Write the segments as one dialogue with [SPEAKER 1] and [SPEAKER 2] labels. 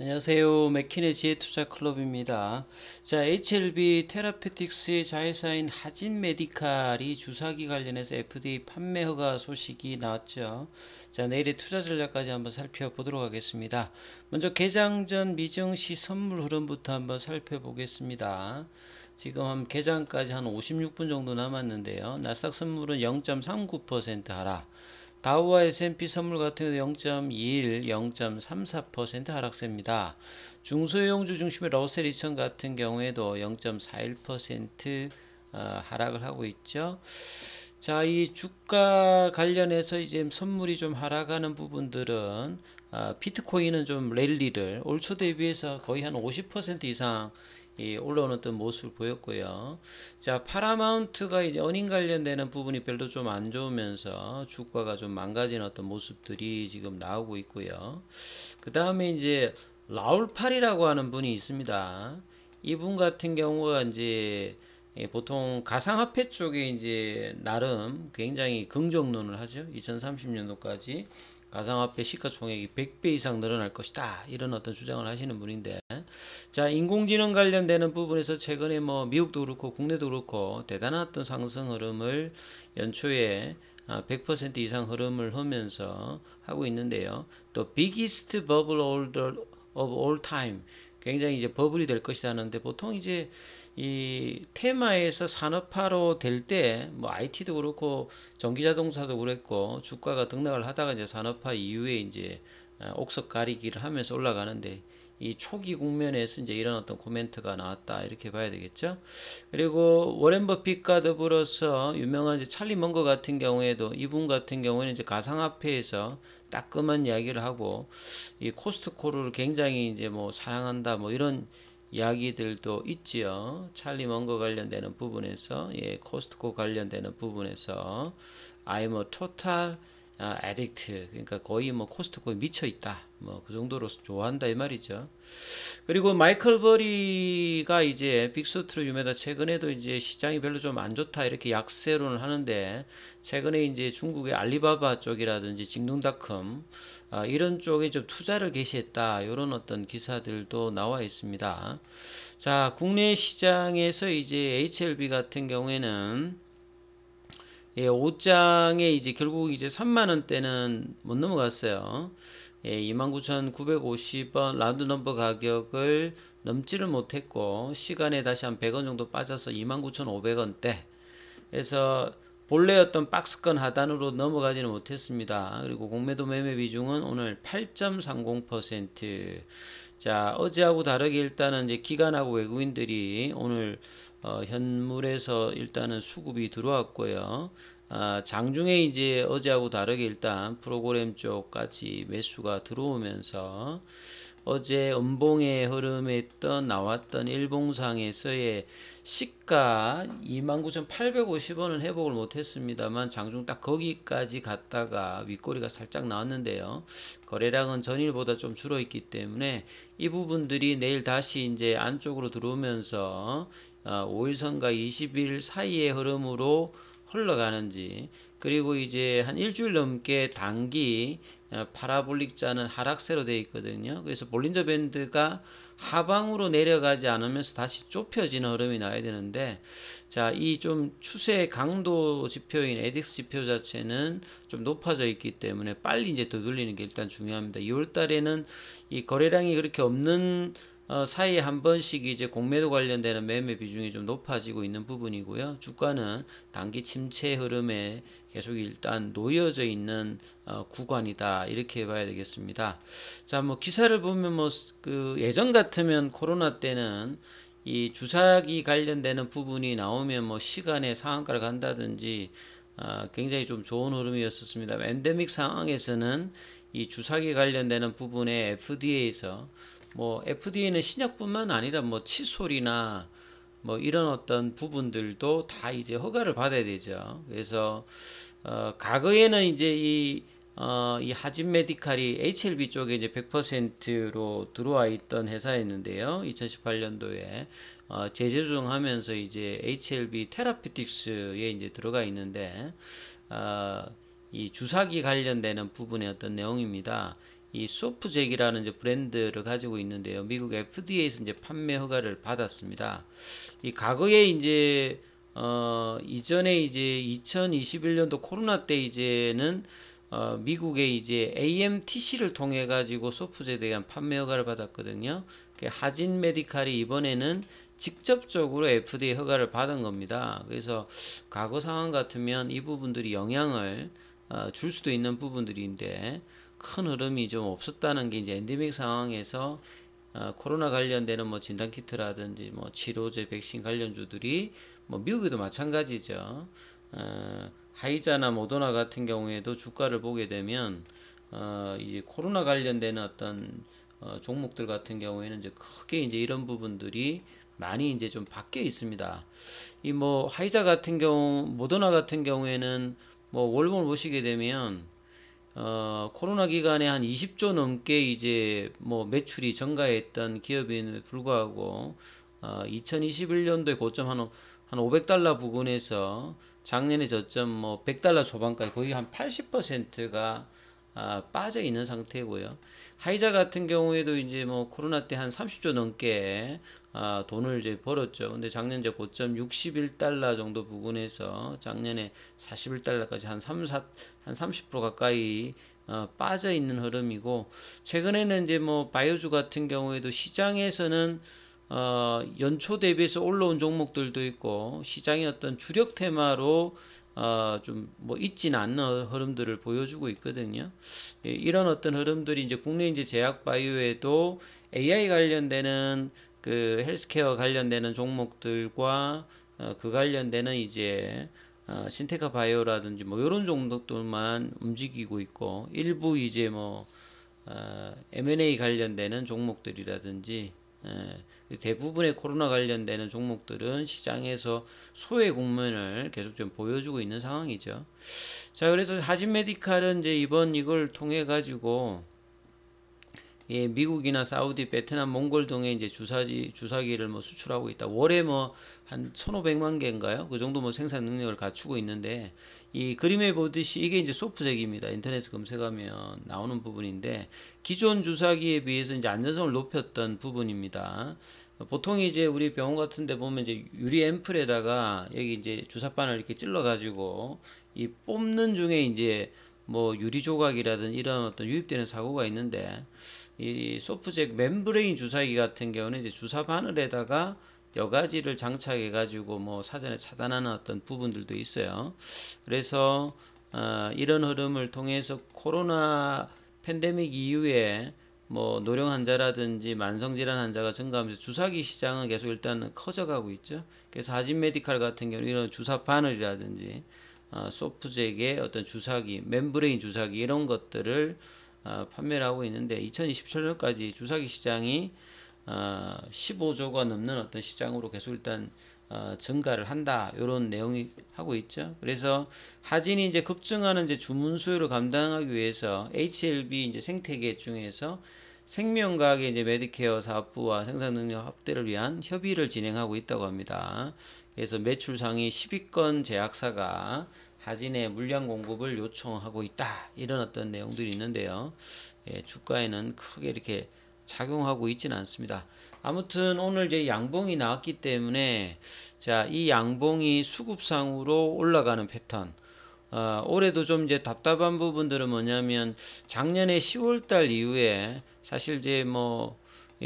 [SPEAKER 1] 안녕하세요. 맥키네지의 투자 클럽입니다. 자, HLB 테라페틱스의 자회사인 하진 메디칼이 주사기 관련해서 FDA 판매 허가 소식이 나왔죠. 자, 내일의 투자 전략까지 한번 살펴보도록 하겠습니다. 먼저 개장 전 미증시 선물 흐름부터 한번 살펴보겠습니다. 지금 개장까지 한 56분 정도 남았는데요. 나스닥 선물은 0.39% 하락. 다우와 S&P 선물 같은 경우 0.21, 0.34% 하락세입니다. 중소형주 중심의 러셀 2000 같은 경우에도 0.41% 어, 하락을 하고 있죠. 자, 이 주가 관련해서 이제 선물이 좀 하락하는 부분들은 어, 비트코인은 좀 랠리를 올초 대비해서 거의 한 50% 이상 올라오는 어떤 모습을 보였고요. 자, 파라마운트가 이제 어닝 관련되는 부분이 별로 좀 안 좋으면서 주가가 좀 망가진 어떤 모습들이 지금 나오고 있고요. 그 다음에 이제 라울팔이라고 하는 분이 있습니다. 이분 같은 경우가 이제 보통 가상화폐 쪽에 이제 나름 굉장히 긍정론을 하죠. 2030년도까지 가상화폐 시가총액이 100배 이상 늘어날 것이다. 이런 어떤 주장을 하시는 분인데 자, 인공지능 관련되는 부분에서 최근에 뭐 미국도 그렇고 국내도 그렇고 대단한 어떤 상승 흐름을 연초에 100% 아, 이상 흐름을 하면서 하고 있는데요. 또 biggest bubble of all time 굉장히 이제 버블이 될 것이다 는데 보통 이제 이 테마에서 산업화로 될 때 뭐 IT도 그렇고 전기자동차도 그랬고 주가가 등락을 하다가 이제 산업화 이후에 이제 아, 옥석 가리기를 하면서 올라가는데 이 초기 국면에서 이제 이런 어떤 코멘트가 나왔다 이렇게 봐야 되겠죠. 그리고 워렌 버핏과 더불어서 유명한 이제 찰리 먼거 같은 경우에도 이분 같은 경우에는 이제 가상화폐에서 따끔한 이야기를 하고 이 코스트코를 굉장히 이제 뭐 사랑한다 뭐 이런 이야기들도 있지요. 찰리 먼거 관련되는 부분에서 예 코스트코 관련되는 부분에서 I'm a total 에딕트 아, 그러니까 거의 뭐 코스트코에 미쳐 있다 뭐 그 정도로 좋아한다 이 말이죠 그리고 마이클 버리가 이제 빅소트로 유명하다 최근에도 이제 시장이 별로 좀 안 좋다 이렇게 약세론을 하는데 최근에 이제 중국의 알리바바 쪽이라든지 징동닷컴 아, 이런 쪽에 좀 투자를 개시했다 이런 어떤 기사들도 나와 있습니다 자 국내 시장에서 이제 HLB 같은 경우에는 예, 5장에 이제 결국 이제 3만원대는 못 넘어갔어요. 예, 29,950원 라운드 넘버 가격을 넘지를 못했고, 시간에 다시 한 100원 정도 빠져서 29,500원대. 에서 본래였던 박스권 하단으로 넘어가지는 못했습니다. 그리고 공매도 매매 비중은 오늘 8.30%자 어제하고 다르게 일단은 이제 기관하고 외국인들이 오늘 어, 현물에서 일단은 수급이 들어왔고요. 아, 장중에 이제 어제하고 다르게 일단 프로그램 쪽까지 매수가 들어오면서 어제 음봉의 흐름에 있던 나왔던 일봉상에서의 시가 29,850원은 회복을 못했습니다만 장중 딱 거기까지 갔다가 윗꼬리가 살짝 나왔는데요. 거래량은 전일보다 좀 줄어있기 때문에 이 부분들이 내일 다시 이제 안쪽으로 들어오면서 5일선과 어, 20일 사이의 흐름으로 흘러가는지 그리고 이제 한 일주일 넘게 단기 어, 파라볼릭 자는 하락세로 되어 있거든요. 그래서 볼린저 밴드가 하방으로 내려가지 않으면서 다시 좁혀지는 흐름이 나야 되는데 자, 이 좀 추세 강도 지표인 에덱스 지표 자체는 좀 높아져 있기 때문에 빨리 이제 두들리는 게 일단 중요합니다. 2월 달에는 이 거래량이 그렇게 없는 어, 사이에 한 번씩 이제 공매도 관련되는 매매 비중이 좀 높아지고 있는 부분이고요. 주가는 단기 침체 흐름에 계속 일단 놓여져 있는 어, 구간이다 이렇게 봐야 되겠습니다. 자, 뭐 기사를 보면 뭐 그 예전 같으면 코로나 때는 이 주사기 관련되는 부분이 나오면 뭐 시간에 상한가를 간다든지 어, 굉장히 좀 좋은 흐름이었었습니다. 엔데믹 상황에서는 이 주사기 관련되는 부분에 FDA에서 뭐 FDA는 신약뿐만 아니라 뭐 칫솔이나 뭐 이런 어떤 부분들도 다 이제 허가를 받아야 되죠. 그래서 어, 과거에는 이제 이 어, 이 하진 메디칼이 HLB 쪽에 이제 100%로 들어와 있던 회사였는데요. 2018년도에 어, 재조정하면서 이제 HLB 테라피틱스에 이제 들어가 있는데 어, 이 주사기 관련되는 부분의 어떤 내용입니다. 이 소프잭이라는 이제 브랜드를 가지고 있는데요. 미국 FDA에서 이제 판매 허가를 받았습니다. 이 과거에 이제 어, 이전에 이제 2021년도 코로나 때 이제는 어, 미국의 이제 AMTC를 통해 가지고 소프트에 대한 판매 허가를 받았거든요. 하진 메디칼이 이번에는 직접적으로 FDA 허가를 받은 겁니다. 그래서 과거 상황 같으면 이 부분들이 영향을 어, 줄 수도 있는 부분들인데 큰 흐름이 좀 없었다는 게 이제 엔데믹 상황에서 어, 코로나 관련되는 뭐 진단 키트라든지 뭐 치료제 백신 관련주들이 뭐 미국에도 마찬가지죠. 어, 하이자나 모더나 같은 경우에도 주가를 보게 되면 어, 이제 코로나 관련되는 어떤 어, 종목들 같은 경우에는 이제 크게 이제 이런 부분들이 많이 이제 좀 밖에 있습니다. 이 뭐 하이자 같은 경우, 모더나 같은 경우에는 뭐 월봉을 보시게 되면 어, 코로나 기간에 한 20조 넘게 이제 뭐 매출이 증가했던기업인에 불구하고 어, 2021년도에 고점 한, 한 500달러 부근에서 작년에 저점 뭐 100달러 초반까지 거의 한 80%가 아, 빠져 있는 상태고요. 하이자 같은 경우에도 이제 뭐 코로나 때 한 30조 넘게 아, 돈을 이제 벌었죠. 근데 작년 제 고점 61달러 정도 부근에서 작년에 41달러까지 한 3, 4, 한30% 가까이 어, 빠져 있는 흐름이고 최근에는 이제 뭐 바이오주 같은 경우에도 시장에서는 어, 연초 대비해서 올라온 종목들도 있고 시장의 어떤 주력 테마로 어, 좀 뭐 있진 않는 흐름들을 보여주고 있거든요. 예, 이런 어떤 흐름들이 이제 국내 이제 제약 바이오에도 AI 관련되는 그 헬스케어 관련되는 종목들과 어, 그 관련되는 이제 어, 신테카 바이오라든지 뭐 이런 종목들만 움직이고 있고 일부 이제 뭐 어, M&A 관련되는 종목들이라든지 예, 대부분의 코로나 관련되는 종목들은 시장에서 소외 국면을 계속 좀 보여주고 있는 상황이죠. 자, 그래서 하진메디칼은 이제 이번 이걸 통해 가지고 예, 미국이나 사우디, 베트남, 몽골 등에 이제 주사지 주사기를 뭐 수출하고 있다. 월에 뭐한 1,500만 개인가요? 그 정도 뭐 생산 능력을 갖추고 있는데 이 그림에 보듯이 이게 이제 소프잭입니다. 인터넷 검색하면 나오는 부분인데 기존 주사기에 비해서 이제 안전성을 높였던 부분입니다. 보통 이제 우리 병원 같은 데 보면 이제 유리 앰플에다가 여기 이제 주사바늘 이렇게 찔러 가지고 이 뽑는 중에 이제 뭐 유리 조각이라든 이런 어떤 유입되는 사고가 있는데 이 소프트잭 멤브레인 주사기 같은 경우는 이제 주사 바늘에다가 여가지를 장착해 가지고 뭐 사전에 차단하는 어떤 부분들도 있어요. 그래서 어, 이런 흐름을 통해서 코로나 팬데믹 이후에 뭐 노령 환자라든지 만성 질환 환자가 증가하면서 주사기 시장은 계속 일단 커져가고 있죠. 그래서 하진 메디칼 같은 경우 이런 주사 바늘이라든지 어, 소프트잭의 어떤 주사기, 멤브레인 주사기 이런 것들을 어, 판매를 하고 있는데 2027년까지 주사기 시장이 15조가 어, 넘는 어떤 시장으로 계속 일단 증가를 한다 이런 내용이 하고 있죠. 그래서 하진이 이제 급증하는 이제 주문 수요를 감당하기 위해서 HLB 이제 생태계 중에서 생명과학의 이제 메디케어 사업부와 생산능력 확대를 위한 협의를 진행하고 있다고 합니다. 그래서 매출 상위 10위권 제약사가 하진의 물량 공급을 요청하고 있다 이런 어떤 내용들이 있는데요. 예, 주가에는 크게 이렇게 작용하고 있지는 않습니다. 아무튼 오늘 이제 양봉이 나왔기 때문에 자이 양봉이 수급상으로 올라가는 패턴. 어, 올해도 좀 이제 답답한 부분들은 뭐냐면 작년에 10월달 이후에 사실 이제 뭐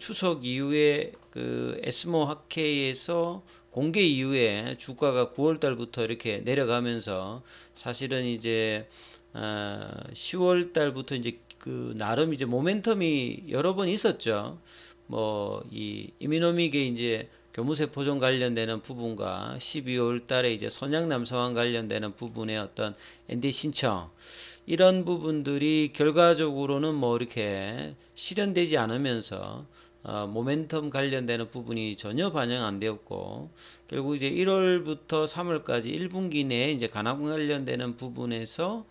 [SPEAKER 1] 추석 이후에 그 에스모 학회에서 공개 이후에 주가가 9월 달부터 이렇게 내려가면서 사실은 이제 어 10월 달부터 이제 그 나름 이제 모멘텀이 여러 번 있었죠. 뭐 이 이미노믹의 이제 교무세포종 관련되는 부분과 12월 달에 이제 선양남성환 관련되는 부분의 어떤 ND 신청 이런 부분들이 결과적으로는 뭐 이렇게 실현되지 않으면서 어, 모멘텀 관련되는 부분이 전혀 반영 안 되었고 결국 이제 1월부터 3월까지 1분기 내에 이제 간압 관련되는 부분에서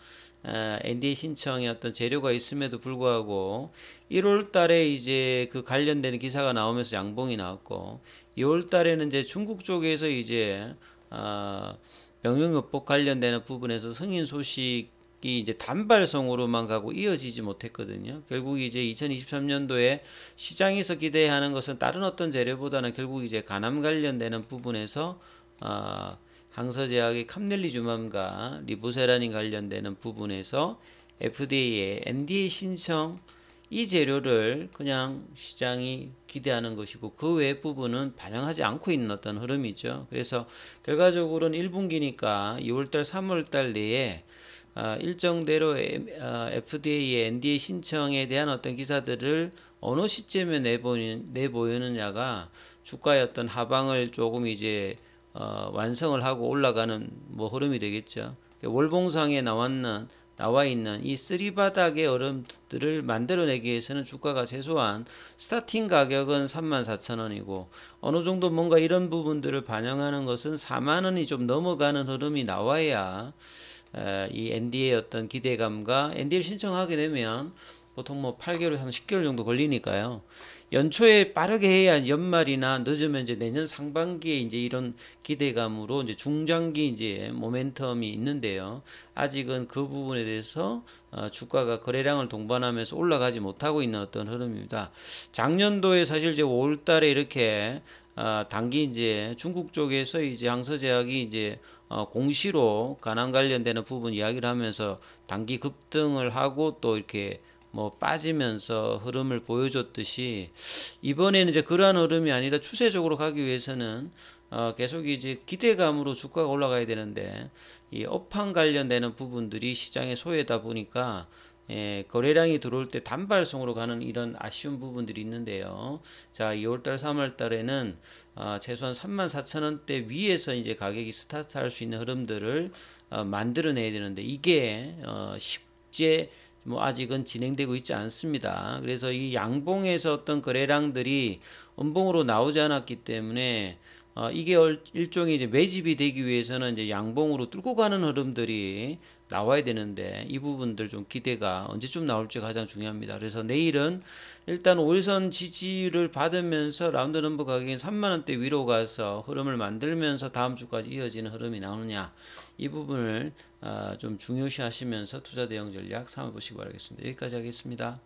[SPEAKER 1] NDA 어, 신청의 어떤 재료가 있음에도 불구하고 1월 달에 이제 그관련된 기사가 나오면서 양봉이 나왔고 2월 달에는 이제 중국 쪽에서 이제 어, 명령요법 관련되는 부분에서 승인 소식이 이제 단발성으로만 가고 이어지지 못했거든요. 결국 이제 2023년도에 시장에서 기대하는 것은 다른 어떤 재료보다는 결국 이제 간암 관련되는 부분에서 어, 항서제약의 캄넬리주맘과 리보세란이 관련되는 부분에서 FDA의 NDA 신청 이 재료를 그냥 시장이 기대하는 것이고 그 외 부분은 반영하지 않고 있는 어떤 흐름이죠. 그래서 결과적으로는 1분기니까 2월달, 3월달 내에 아, 일정대로 FDA의 NDA 아, 신청에 대한 어떤 기사들을 어느 시점에 내보이느냐가 주가의 어떤 하방을 조금 이제 어, 완성을 하고 올라가는 뭐 흐름이 되겠죠. 월봉상에 나왔는 나와 있는 이 쓰리바닥의 얼음들을 만들어내기 위해서는 주가가 최소한 스타팅 가격은 34,000원이고 어느 정도 뭔가 이런 부분들을 반영하는 것은 4만원이 좀 넘어가는 흐름이 나와야 이 ND의 어떤 기대감과 ND를 신청하게 되면 보통 뭐 8개월, 한 10개월 정도 걸리니까요. 연초에 빠르게 해야 연말이나 늦으면 이제 내년 상반기에 이제 이런 기대감으로 이제 중장기 이제 모멘텀이 있는데요. 아직은 그 부분에 대해서 어, 주가가 거래량을 동반하면서 올라가지 못하고 있는 어떤 흐름입니다. 작년도에 사실 이제 5월 달에 이렇게 어, 단기 이제 중국 쪽에서 이제 항서제약이 이제 어, 공시로 가난 관련되는 부분 이야기를 하면서 단기 급등을 하고 또 이렇게 뭐 빠지면서 흐름을 보여줬듯이 이번에는 이제 그러한 흐름이 아니라 추세적으로 가기 위해서는 어 계속 이제 기대감으로 주가가 올라가야 되는데 이 업황 관련되는 부분들이 시장의 소외다 보니까 예, 거래량이 들어올 때 단발성으로 가는 이런 아쉬운 부분들이 있는데요. 자, 2월달, 3월달에는 어, 최소한 34,000원대 위에서 이제 가격이 스타트할 수 있는 흐름들을 어, 만들어내야 되는데 이게 어, 쉽제 뭐 아직은 진행되고 있지 않습니다. 그래서 이 양봉에서 어떤 거래량들이 음봉으로 나오지 않았기 때문에 어, 이게 일종의 이제 매집이 되기 위해서는 이제 양봉으로 뚫고 가는 흐름들이 나와야 되는데 이 부분들 좀 기대가 언제쯤 나올지 가장 중요합니다. 그래서 내일은 일단 오일선 지지를 받으면서 라운드 넘버 가격인 3만원대 위로 가서 흐름을 만들면서 다음 주까지 이어지는 흐름이 나오느냐 이 부분을 아, 좀 중요시 하시면서 투자 대응 전략 삼아보시기 바라겠습니다. 여기까지 하겠습니다.